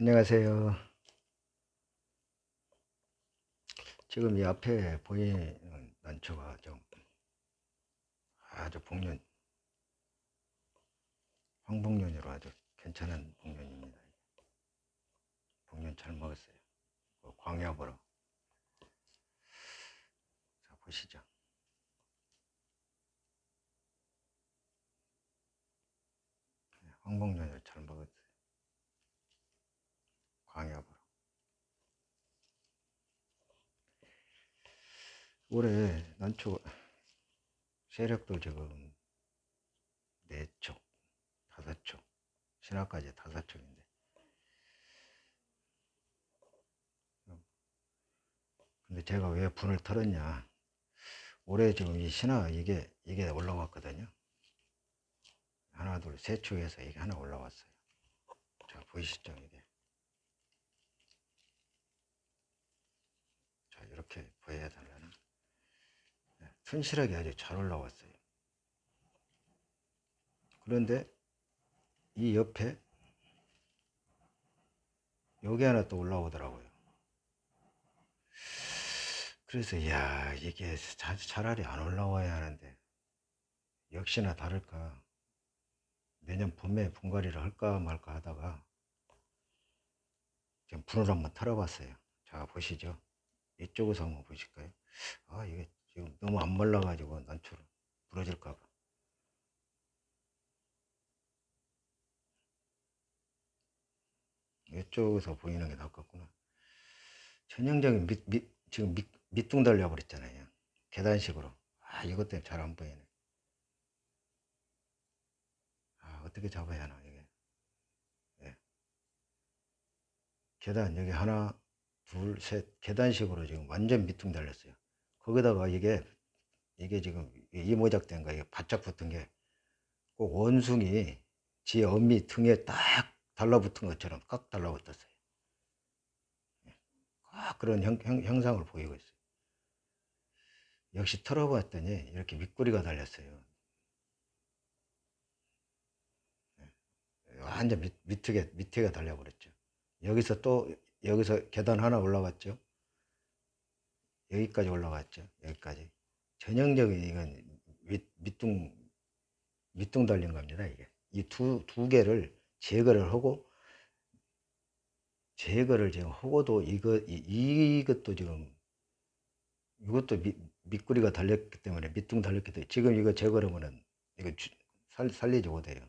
안녕하세요. 지금 이 앞에 보이는 난초가 좀 아주 복년 황복년으로 아주 괜찮은 복년입니다. 복년 잘 먹었어요. 그 광야 보러 자 보시죠. 네, 황복년을 잘 먹었. 광야보라 올해 난초 세력도 지금 4 쪽, 5섯 신화까지 5섯인데 근데 제가 왜 분을 털었냐. 올해 지금 이 신화 이게, 이게 올라왔거든요. 하나, 둘, 세 쪽에서 이게 하나 올라왔어요. 자, 보이시죠? 이게. 그렇게 보여달라는 네, 튼실하게 아주 잘 올라왔어요. 그런데 이 옆에 여기 하나 또 올라오더라고요. 그래서 야 이게 자, 차라리 안 올라와야 하는데 역시나 다를까 내년 봄에 분갈이를 할까 말까 하다가 지금 분을 한번 털어봤어요. 자 보시죠. 이쪽에서 한번 보실까요? 아 이게 지금 너무 안 말라가지고 난초로 부러질까봐 이쪽에서 보이는 게 낫겠구나 전형적인 밑, 밑, 지금 밑, 밑둥 달려 버렸잖아요 계단식으로 아 이것 때문에 잘 안 보이네 아 어떻게 잡아야 하나 이게 예. 계단 여기 하나 둘, 셋 계단식으로 지금 완전 밑둥달렸어요. 거기다가 이게 이게 지금 이모작된 거 이게 바짝 붙은 게 꼭 원숭이 지 엄미 등에 딱 달라붙은 것처럼 꽉 달라붙었어요. 꽉 그런 형, 형, 상을 보이고 있어요. 역시 털어봤더니 이렇게 밑구리가 달렸어요. 네. 완전 밑, 밑에, 밑에가 달려버렸죠. 여기서 또 여기서 계단 하나 올라갔죠. 여기까지 올라갔죠. 여기까지. 전형적인 이건 밑, 밑둥, 밑둥 달린 겁니다. 이게. 이 두, 두 개를 제거를 하고, 제거를 지금 하고도 이거, 이, 이것도 지금, 이것도 밑, 밑구리가 달렸기 때문에, 밑둥 달렸기 때문에, 지금 이거 제거 하면은, 이거 주, 살, 살리지 못해요.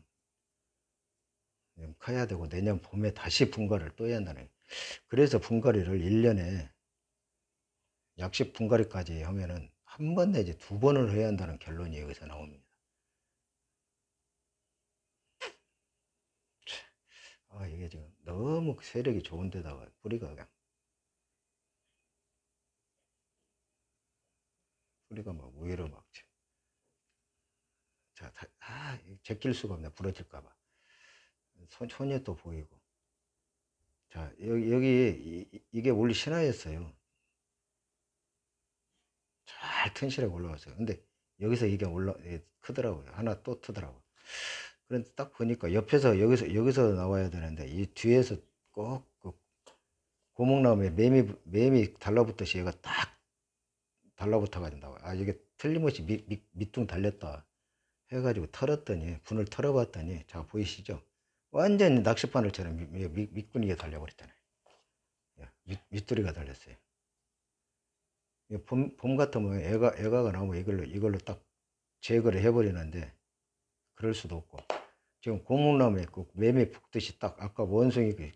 커야 되고, 내년 봄에 다시 분갈을 또 해야 한네 그래서 분갈이를 1년에 약식 분갈이까지 하면은 한 번 내지 두 번을 해야 한다는 결론이 여기서 나옵니다. 아, 이게 지금 너무 그 세력이 좋은 데다가 뿌리가 그냥 뿌리가 막 위로 막 자, 다, 아, 제낄 수가 없네. 부러질까봐. 손, 손이 또 보이고. 자, 여기, 여기 이, 이게 원래 신화였어요. 잘 튼실하게 올라왔어요. 근데 여기서 이게 올라 크더라고요. 하나 또 트더라고요. 그런데 딱 보니까 옆에서 여기서 여기서 나와야 되는데 이 뒤에서 꼭그 고목나무에 매미 매미 달라붙듯이 얘가 딱 달라붙어 가지고 아 이게 틀림없이 밑, 밑, 밑둥 달렸다 해가지고 털었더니 분을 털어봤더니 자 보이시죠? 완전히 낚시바늘처럼 미구리게 달려버렸잖아요. 예, 밑, 두리가 달렸어요. 예, 봄, 봄 같으면 애가, 애가가 나오면 이걸로, 이걸로 딱 제거를 해버리는데, 그럴 수도 없고. 지금 고목나무에 그 매미 붙듯이 딱, 아까 원숭이 그,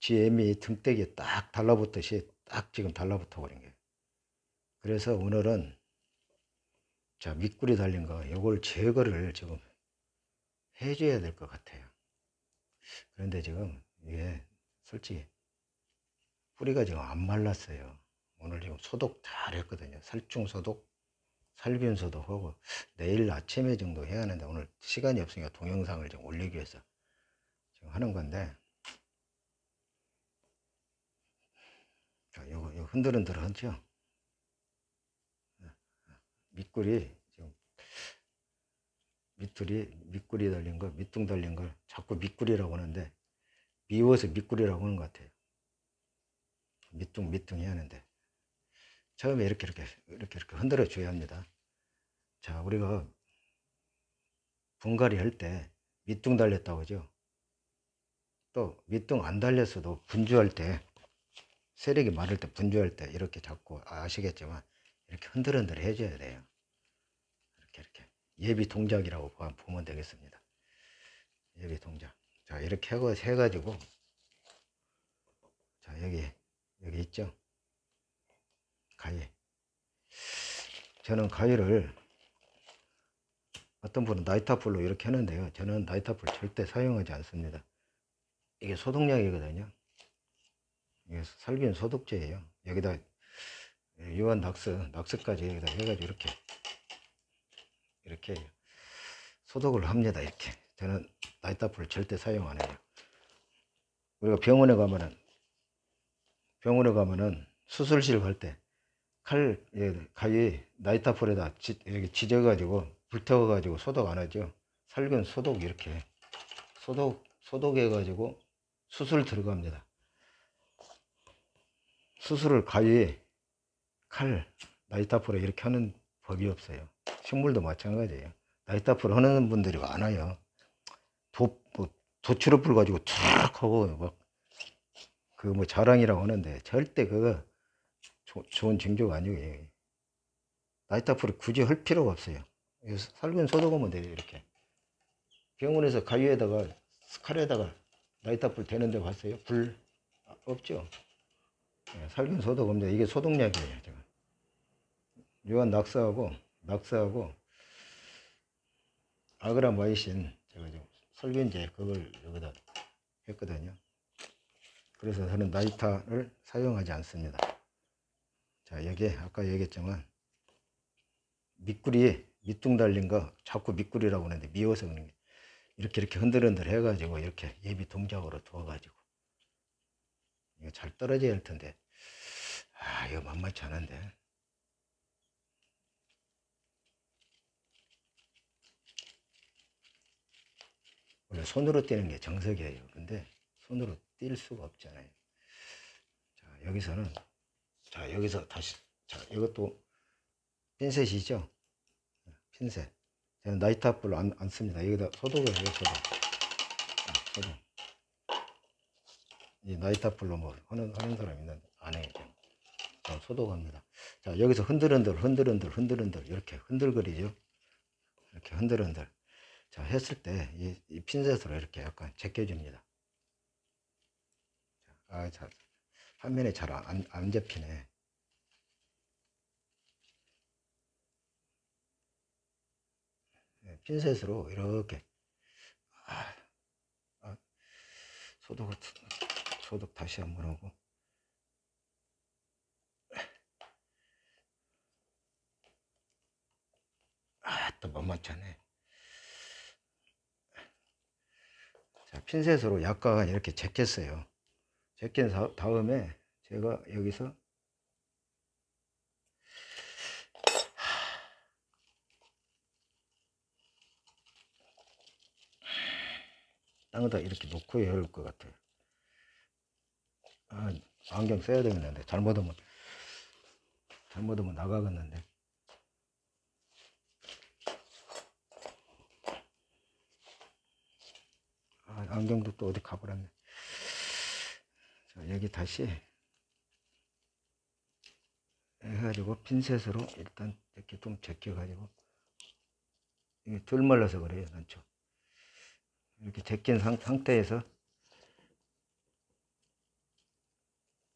지 애미 등대기에 딱 달라붙듯이 딱 지금 달라붙어 버린 거 그래서 오늘은, 자, 밑구리 달린 거, 요걸 제거를 지금 해줘야 될 것 같아요. 그런데 지금 이게 솔직히 뿌리가 지금 안 말랐어요. 오늘 지금 소독 잘 했거든요. 살충 소독, 살균 소독 하고 내일 아침에 정도 해야 하는데 오늘 시간이 없으니까 동영상을 지금 올리기 위해서 지금 하는 건데 자, 요거, 요거 흔들흔들 하죠? 네, 네. 밑골이 밑줄이 밑구리 달린 거, 밑둥 달린 걸 자꾸 밑구리라고 하는데 미워서 밑구리라고 하는 것 같아요. 밑둥 밑둥이 하는데 처음에 이렇게 이렇게 이렇게 이렇게 흔들어 줘야 합니다. 자, 우리가 분갈이 할 때 밑둥 달렸다고 하죠. 또 밑둥 안 달렸어도 분주할 때 세력이 많을 때 분주할 때 이렇게 잡고 아시겠지만 이렇게 흔들흔들 해줘야 돼요. 예비 동작이라고 보면 되겠습니다. 예비 동작. 자, 이렇게 해가지고, 자, 여기, 여기 있죠? 가위. 저는 가위를, 어떤 분은 나이타풀로 이렇게 하는데요. 저는 나이타풀 절대 사용하지 않습니다. 이게 소독약이거든요. 이게 살균 소독제예요. 여기다 유한 낙스, 낙스까지 여기다 해가지고 이렇게 이렇게 소독을 합니다. 이렇게. 저는 나이타프를 절대 사용 안 해요. 우리가 병원에 가면은 병원에 가면은 수술실 갈 때 칼, 예, 가위 나이타프에다 지, 여기 지져가지고 불태워가지고 소독 안 하죠. 살균 소독 이렇게 소독 소독해가지고 수술 들어갑니다. 수술을 가위 칼나이타프에 이렇게 하는 법이 없어요. 식물도 마찬가지예요. 나이타풀 하는 분들이 많아요. 도, 뭐, 도추로풀 가지고 툭 하고 막 그 뭐 자랑이라고 하는데 절대 그거 조, 좋은 징조가 아니에요. 나이타풀을 굳이 할 필요가 없어요. 살균 소독하면 돼요, 이렇게. 병원에서 가위에다가 스칼에다가 나이타풀 되는 데 봤어요? 불 없죠? 예, 살균 소독 없는데 이게 소독약이에요, 제가. 요한 낙서하고 낙서하고 아그라 마이신 제가 좀 설교인제 그걸 여기다 했거든요. 그래서 저는 나이타를 사용하지 않습니다. 자 여기 아까 얘기했지만 밑구리 에 밑둥 달린 거 자꾸 밑구리라고 하는데 미워서 그런 게 이렇게 이렇게 흔들흔들 해가지고 이렇게 예비 동작으로 두어가지고 이거 잘 떨어져야 할 텐데 아 이거 만만치 않은데 손으로 떼는 게 정석이에요. 근데 손으로 뗄 수가 없잖아요. 자, 여기서는, 자, 여기서 다시, 자, 이것도 핀셋이죠? 핀셋. 저는 나이트압불 안, 안 씁니다. 여기다 소독을 해요, 소독. 소독. 이나이트플로뭐 하는, 하는 사람이 안 해요. 자, 소독합니다. 자, 여기서 흔들흔들, 흔들흔들, 흔들흔들, 이렇게 흔들거리죠? 이렇게 흔들흔들. 자, 했을 때, 이, 이 핀셋으로 이렇게 약간 제껴줍니다. 아, 자, 화면에 잘 안, 안 잡히네. 네, 핀셋으로 이렇게 아, 아, 소독을 소독 다시 한번 하고 아 또 만만치 않네 핀셋으로 약간 이렇게 제꼈어요. 제낀 다음에 제가 여기서 땅에다 이렇게 놓고 해야 것 같아요. 아, 안경 써야 되겠는데 잘못하면 잘못하면 나가겠는데 아, 안경도 또 어디 가버렸네. 자, 여기 다시 해가지고 핀셋으로 일단 이렇게 좀 제껴가지고 이게 둘 말라서 그래요, 난초. 이렇게 제낀 상, 상태에서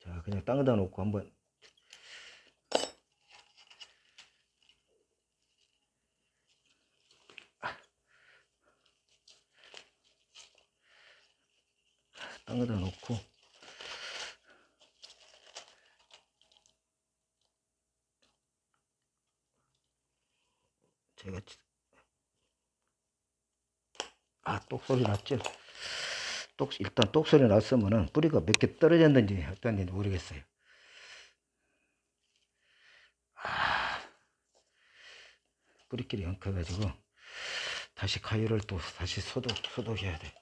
자, 그냥 땅에다 놓고 한번 땅에다 놓고 제가 아 똑소리 났죠 똑 일단 똑소리 났으면은 뿌리가 몇 개 떨어졌는지 어떤지 모르겠어요 아 뿌리끼리 엉켜가지고 다시 가위를 또 다시 소독 소독해야 돼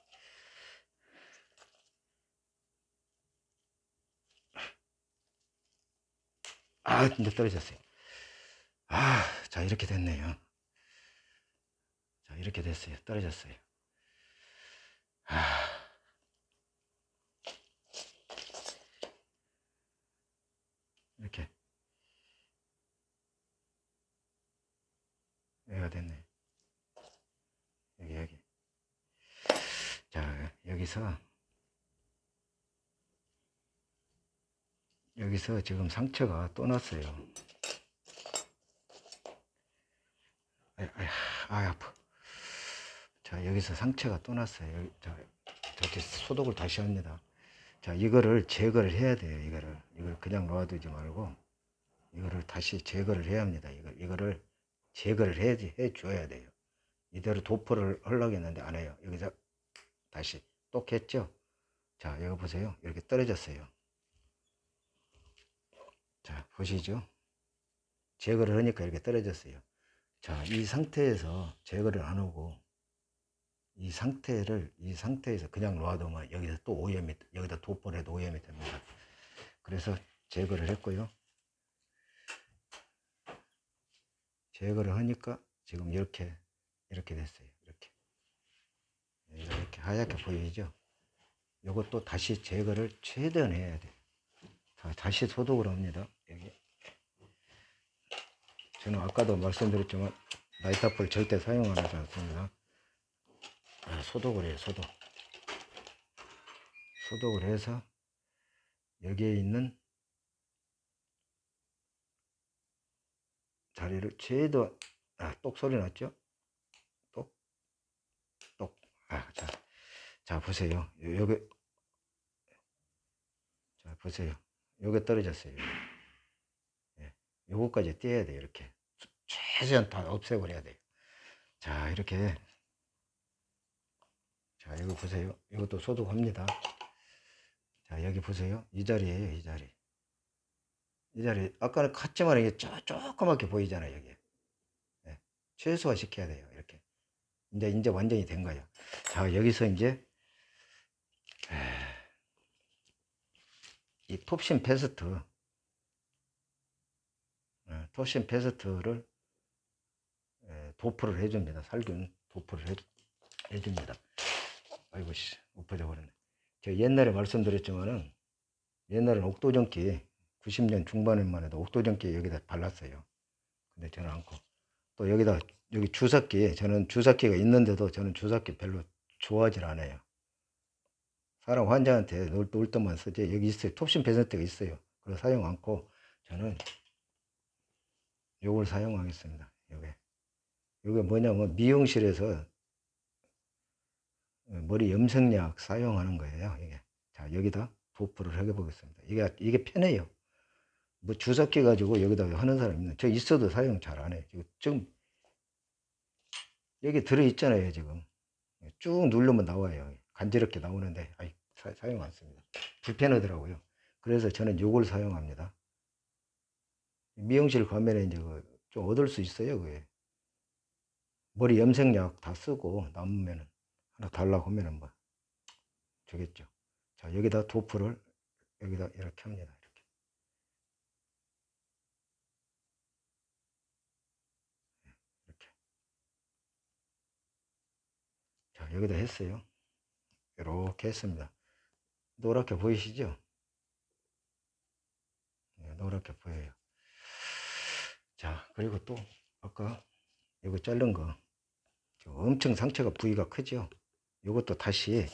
아, 진짜 떨어졌어요. 아, 자, 이렇게 됐네요. 자, 이렇게 됐어요. 떨어졌어요. 아. 이렇게. 여기가 됐네. 여기, 여기. 자, 여기서. 여기서 지금 상처가 또 났어요. 아 아야, 아파 자, 여기서 상처가 또 났어요. 자, 이렇게 소독을 다시 합니다. 자, 이거를 제거를 해야 돼요. 이거를. 이걸 그냥 놓아두지 말고, 이거를 다시 제거를 해야 합니다. 이거, 이거를 제거를 해야지, 해줘야 돼요. 이대로 도포를 흘러겠는데안 해요. 여기서 다시 똑 했죠? 자, 여기 보세요. 이렇게 떨어졌어요. 자, 보시죠. 제거를 하니까 이렇게 떨어졌어요. 자, 이 상태에서 제거를 안 하고 이 상태를 이 상태에서 그냥 놔두면 여기서 또 오염이 여기다 도포를 해도 오염이 됩니다. 그래서 제거를 했고요. 제거를 하니까 지금 이렇게 이렇게 됐어요. 이렇게 네, 이렇게 하얗게 보이죠? 이것도 다시 제거를 최대한 해야 돼요. 자, 아, 다시 소독을 합니다. 여기. 저는 아까도 말씀드렸지만 라이터풀 절대 사용하지 않습니다. 아, 소독을 해요, 소독. 소독을 해서 여기에 있는 자리를 최대한 아, 똑 소리 났죠? 똑, 똑. 아, 자, 자 보세요. 여기 자 보세요. 요게 떨어졌어요. 예. 요거까지 떼야 돼 이렇게. 최대한 다 없애버려야 돼요. 자, 이렇게. 자, 이거 보세요. 이것도 소독합니다. 자, 여기 보세요. 이 자리에요, 이 자리. 이 자리. 아까는 같지만 이게 쪼, 조그맣게 보이잖아요, 여기. 네. 예, 최소화 시켜야 돼요, 이렇게. 근데 이제 완전히 된 거예요. 자, 여기서 이제, 에이. 이 톱신 베스트 예, 톱신 베스트를 예, 도포를 해줍니다. 살균 도포를 해, 해줍니다. 아이고 씨 엎어져 버렸네. 제가 옛날에 말씀드렸지만은 옛날엔 옥도전기 90년 중반에만 해도 옥도전기 여기다 발랐어요. 근데 저는 않고 또 여기다 여기 주사기 저는 주사기가 있는데도 저는 주사기 별로 좋아하질 않아요. 사람 환자한테 놀, 놀 때만 쓰지 여기 있어요 톱신 배선대가 있어요 그걸 사용 않고 저는 요걸 사용하겠습니다 요게 요게 뭐냐면 미용실에서 머리 염색약 사용하는 거예요 이게 자 여기다 도포를 해 보겠습니다 이게 이게 편해요 뭐 주석기 가지고 여기다 하는 사람 있는 저 있어도 사용 잘 안해 지금 여기 들어 있잖아요 지금 쭉 누르면 나와요 간지럽게 나오는데 아이, 사, 사용 안 씁니다. 불편하더라고요. 그래서 저는 요걸 사용합니다. 미용실 가면은 이제 그 좀 얻을 수 있어요, 그게. 머리 염색약 다 쓰고 남으면 하나 달라고 하면은 뭐 주겠죠. 자, 여기다 도프를 여기다 이렇게 합니다. 이렇게. 네, 이렇게. 자, 여기다 했어요. 이렇게 했습니다. 노랗게 보이시죠? 네, 노랗게 보여요. 자, 그리고 또 아까 이거 자른 거 엄청 상처가 부위가 크죠? 이것도 다시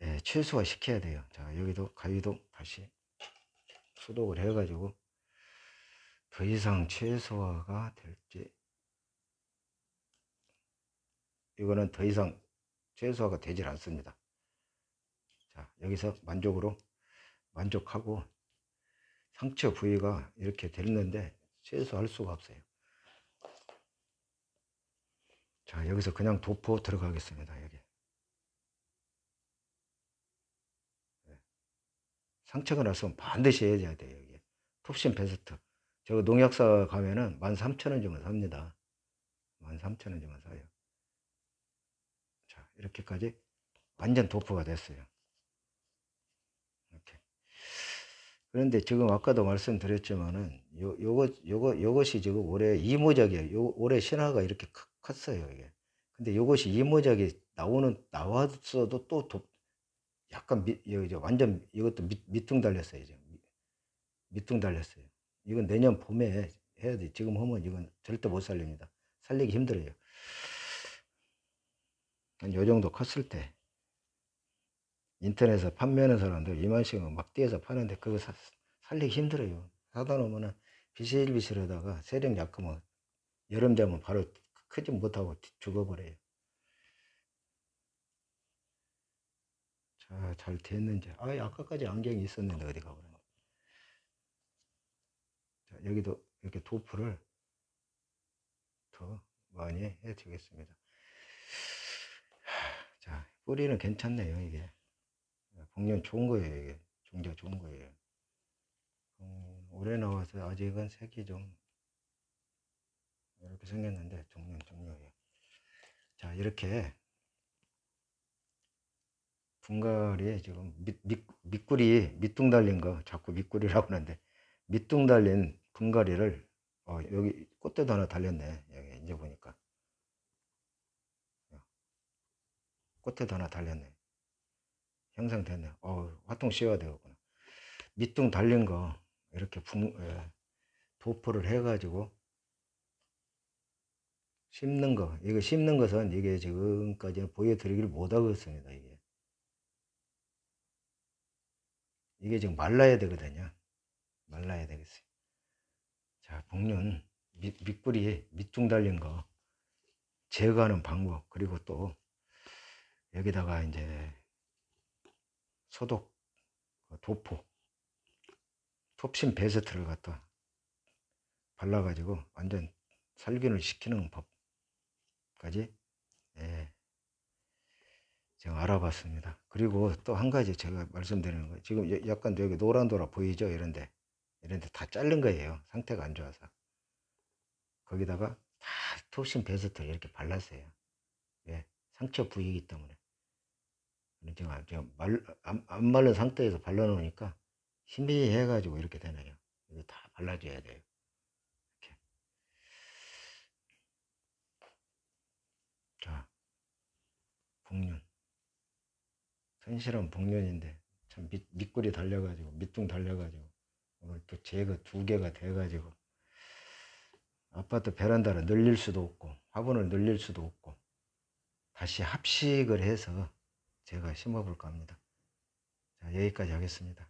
예, 최소화 시켜야 돼요. 자, 여기도 가위도 다시 소독을 해가지고 더 이상 최소화가 될지 이거는 더 이상 최소화가 되질 않습니다. 자, 여기서 만족으로 만족하고 상처 부위가 이렇게 됐는데 최소화할 수가 없어요. 자, 여기서 그냥 도포 들어가겠습니다. 여기. 네. 상처가 났으면 반드시 해야 돼요. 여기. 톱신 베스트. 저 농약사 가면은 1 3 0원 주면 삽니다. 1 3 0원 주면 사요. 이렇게까지 완전 도포가 됐어요. 이렇게. 그런데 지금 아까도 말씀드렸지만은 요, 요거, 요거, 요것이 지금 올해 이모작이에요. 요, 올해 신화가 이렇게 컸어요. 이게. 근데 요것이 이모작이 나오는, 나왔어도 또 도, 약간 미, 완전 이것도 밑, 밑둥 달렸어요. 지금. 밑둥 달렸어요. 이건 내년 봄에 해야 돼. 지금 하면 이건 절대 못 살립니다. 살리기 힘들어요. 요 정도 컸을 때 인터넷에서 판매하는 사람들 이만씩은막 뛰어서 파는데 그거 사, 살리기 힘들어요. 사다 놓으면은 비실비실하다가 세력 약하면 여름 되면 바로 크지 못하고 죽어버려요. 자, 잘 됐는지. 아, 아까까지 안경이 있었는데 어디 가버렸네. 자, 여기도 이렇게 도프를 더 많이 해주겠습니다. 뿌리는 괜찮네요, 이게. 공년 좋은 거예요, 이게. 종자 좋은 거예요. 음, 올해 나와서 아직은 색이 좀 이렇게 생겼는데 종년 종료예요. 자, 이렇게 분갈이에 지금 밑, 밑, 밑 밑둥 달린 거 자꾸 밑구리라고 하는데 밑둥 달린 분갈이를 어, 여기 꽃대도 하나 달렸네. 여기 이제 보니까. 꽃에도 하나 달렸네. 형성됐네. 어 화통 씌워야 되겠구나. 밑둥 달린 거 이렇게 붕, 예, 도포를 해가지고 심는 거. 이거 심는 것은 이게 지금까지 보여드리기를 못하겠습니다. 이게. 이게 지금 말라야 되거든요. 말라야 되겠어요. 자, 복륜, 밑, 밑구리, 밑둥 달린 거 제거하는 방법, 그리고 또 여기다가 이제 소독, 그 도포, 톱신 베스트를 갖다 발라가지고 완전 살균을 시키는 법까지 예, 제가 알아봤습니다. 그리고 또 한 가지 제가 말씀드리는 거 지금 약간 여기 노란도라 보이죠? 이런데 이런데 다 자른 거예요. 상태가 안 좋아서 거기다가 다 톱신 베스트를 이렇게 발랐어요. 예, 상처 부위이기 때문에 제가, 말, 안, 안 말른 상태에서 발라놓으니까 희미해가지고 이렇게 되네요. 이거 다 발라줘야 돼요. 이렇게. 자, 복륜. 현실은 복륜인데 참 밑, 밑골이 달려가지고 밑둥 달려가지고 오늘 또제거두 개가 돼가지고 아파트 베란다를 늘릴 수도 없고 화분을 늘릴 수도 없고 다시 합식을 해서 제가 심어볼까 합니다. 자, 여기까지 하겠습니다.